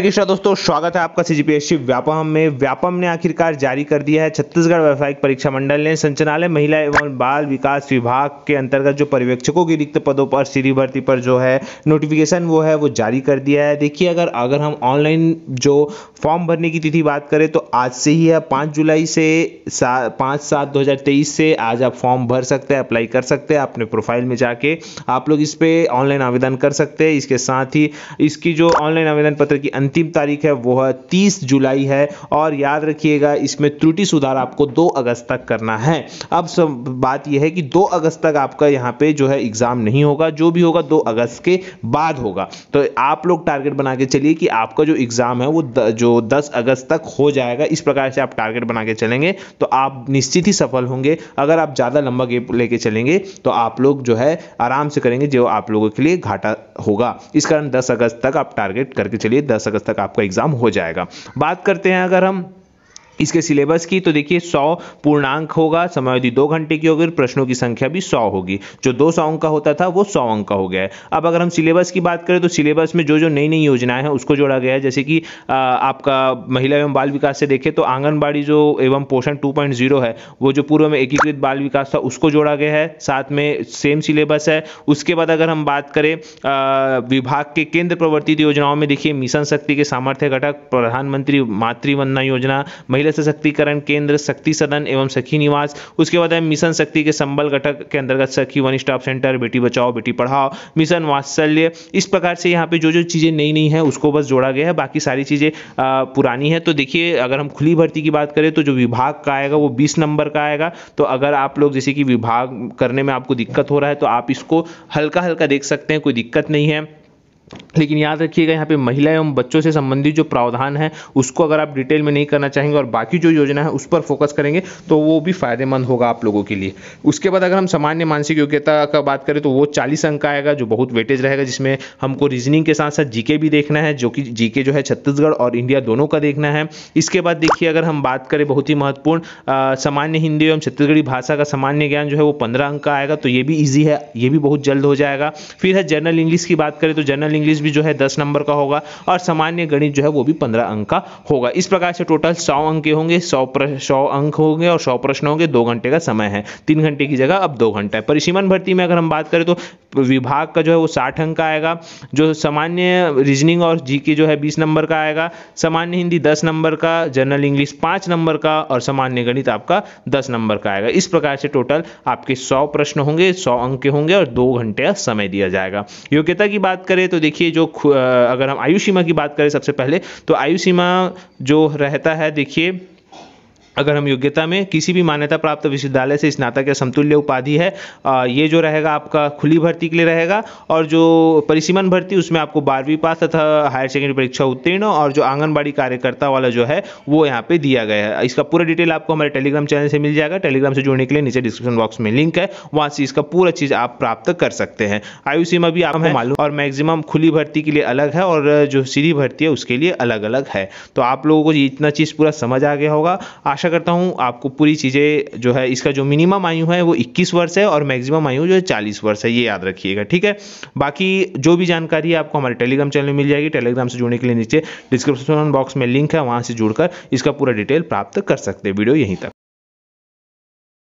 कृष्णा दोस्तों स्वागत है आपका सीजीपीएससी व्यापम में व्यापम ने आखिरकार जारी कर दिया है छत्तीसगढ़ व्यावसायिक परीक्षा मंडल ने संचालय महिला एवं बाल विकास विभाग के अंतर्गत जो पर्यवेक्षकों की रिक्त पदों पर सीधी भर्ती पर जो है नोटिफिकेशन वो है वो जारी कर दिया है देखिए अगर अगर हम ऑनलाइन जो फॉर्म भरने की तिथि बात करें तो आज से ही है पाँच जुलाई से सा, पाँच सात दो से आज आप फॉर्म भर सकते हैं अप्लाई कर सकते हैं अपने प्रोफाइल में जाके आप लोग इस पर ऑनलाइन आवेदन कर सकते हैं इसके साथ ही इसकी जो ऑनलाइन आवेदन पत्र की अंतिम तारीख है वो है तीस जुलाई है और याद रखिएगा इसमें त्रुटि सुधार आपको दो अगस्त तक करना है अब सब बात यह है कि दो अगस्त तक आपका यहाँ पे जो है एग्ज़ाम नहीं होगा जो भी होगा दो अगस्त के बाद होगा तो आप लोग टारगेट बना के चलिए कि आपका जो एग्ज़ाम है वो द, जो दस अगस्त तक हो जाएगा इस प्रकार से आप टारगेट बना के चलेंगे तो आप निश्चित ही सफल होंगे अगर आप ज़्यादा लंबा गेप लेके चलेंगे तो आप लोग जो है आराम से करेंगे जो आप लोगों के लिए घाटा होगा इस कारण दस अगस्त तक आप टारगेट करके चलिए दस अगस्त अगस्त तक आपका एग्ज़ाम हो जाएगा बात करते हैं अगर हम इसके सिलेबस की तो देखिए 100 पूर्णांक होगा समय अवधि दो घंटे की होगी और प्रश्नों की संख्या भी 100 होगी जो दो सौ अंक का होता था वो 100 अंक का हो गया है अब अगर हम सिलेबस की बात करें तो सिलेबस में जो जो नई नई योजनाएं हैं उसको जोड़ा गया है जैसे कि आपका महिला एवं बाल विकास से देखें तो आंगनबाड़ी जो एवं पोषण टू है वो जो पूर्व में एकीकृत बाल विकास था उसको जोड़ा गया है साथ में सेम सिलेबस है उसके बाद अगर हम बात करें विभाग के केंद्र प्रवर्तित योजनाओं में देखिए मिशन शक्ति के सामर्थ्य घटक प्रधानमंत्री मातृवंदना योजना महिला महिला सशक्तिकरण केंद्र शक्ति सदन एवं सखी निवास उसके बाद है मिशन शक्ति के संबल घटक के अंतर्गत सखी वन स्टॉप सेंटर बेटी बचाओ बेटी पढ़ाओ मिशन वात्सल्य इस प्रकार से यहाँ पे जो जो चीज़ें नई नई हैं उसको बस जोड़ा गया है बाकी सारी चीज़ें पुरानी है तो देखिए अगर हम खुली भर्ती की बात करें तो जो विभाग का आएगा वो बीस नंबर का आएगा तो अगर आप लोग जैसे कि विभाग करने में आपको दिक्कत हो रहा है तो आप इसको हल्का हल्का देख सकते हैं कोई दिक्कत नहीं है लेकिन याद रखिएगा यहाँ पे महिला एवं बच्चों से संबंधित जो प्रावधान है उसको अगर आप डिटेल में नहीं करना चाहेंगे और बाकी जो योजना है उस पर फोकस करेंगे तो वो भी फायदेमंद होगा आप लोगों के लिए उसके बाद अगर हम सामान्य मानसिक योग्यता का बात करें तो वो चालीस अंक आएगा जो बहुत वेटेज रहेगा जिसमें हमको रीजनिंग के साथ साथ जीके भी देखना है जो कि जीके जो है छत्तीसगढ़ और इंडिया दोनों का देखना है इसके बाद देखिए अगर हम बात करें बहुत ही महत्वपूर्ण सामान्य हिंदी एवं छत्तीसगढ़ी भाषा का सामान्य ज्ञान जो है वो पंद्रह अंक का आएगा तो ये भी ईजी है ये भी बहुत जल्द हो जाएगा फिर है जनरल इंग्लिश की बात करें तो जनरल इंग्लिश बीज भी जो है दस नंबर का होगा और सामान्य गणित जो है वो भी पंद्रह अंक का होगा इस प्रकार से टोटल सौ अंक होंगे सौ सौ अंक होंगे और सौ प्रश्न होंगे दो घंटे का समय है तीन घंटे की जगह अब दो घंटा है परिसीमन भर्ती में अगर हम बात करें तो विभाग का जो है वो साठ अंक का आएगा जो सामान्य रीजनिंग और जी के जो है बीस नंबर का आएगा सामान्य हिंदी दस नंबर का जनरल इंग्लिश पाँच नंबर का और सामान्य गणित आपका दस नंबर का आएगा इस प्रकार से टोटल आपके सौ प्रश्न होंगे सौ अंक के होंगे और दो घंटे समय दिया जाएगा योग्यता की बात करें तो देखिए जो अगर हम आयु सीमा की बात करें सबसे पहले तो आयु सीमा जो रहता है देखिए अगर हम योग्यता में किसी भी मान्यता प्राप्त विश्वविद्यालय से स्नातक या समतुल्य उपाधि है ये जो रहेगा आपका खुली भर्ती के लिए रहेगा और जो परिसीमन भर्ती उसमें आपको बारहवीं पास तथा हायर सेकेंडरी परीक्षा उत्तीर्ण और जो आंगनबाड़ी कार्यकर्ता वाला जो है वो यहाँ पे दिया गया है इसका पूरा डिटेल आपको हमारे टेलीग्राम चैनल से मिल जाएगा टेलीग्राम से जुड़ने के लिए नीचे डिस्क्रिप्शन बॉक्स में लिंक है वहाँ से इसका पूरा चीज़ आप प्राप्त कर सकते हैं आयु सीमा भी आपको मालूम और मैक्सिमम खुली भर्ती के लिए अलग है और जो सीधी भर्ती है उसके लिए अलग अलग है तो आप लोगों को इतना चीज़ पूरा समझ आ गया होगा आशा करता हूँ आपको पूरी चीज़ें जो है इसका जो मिनिमम आयु है वो 21 वर्ष है और मैक्सिमम आयु जो है 40 वर्ष है ये याद रखिएगा ठीक है बाकी जो भी जानकारी है आपको हमारे टेलीग्राम चैनल में मिल जाएगी टेलीग्राम से जुड़ने के लिए नीचे डिस्क्रिप्शन बॉक्स में लिंक है वहाँ से जुड़कर इसका पूरा डिटेल प्राप्त कर सकते हैं वीडियो यहीं तक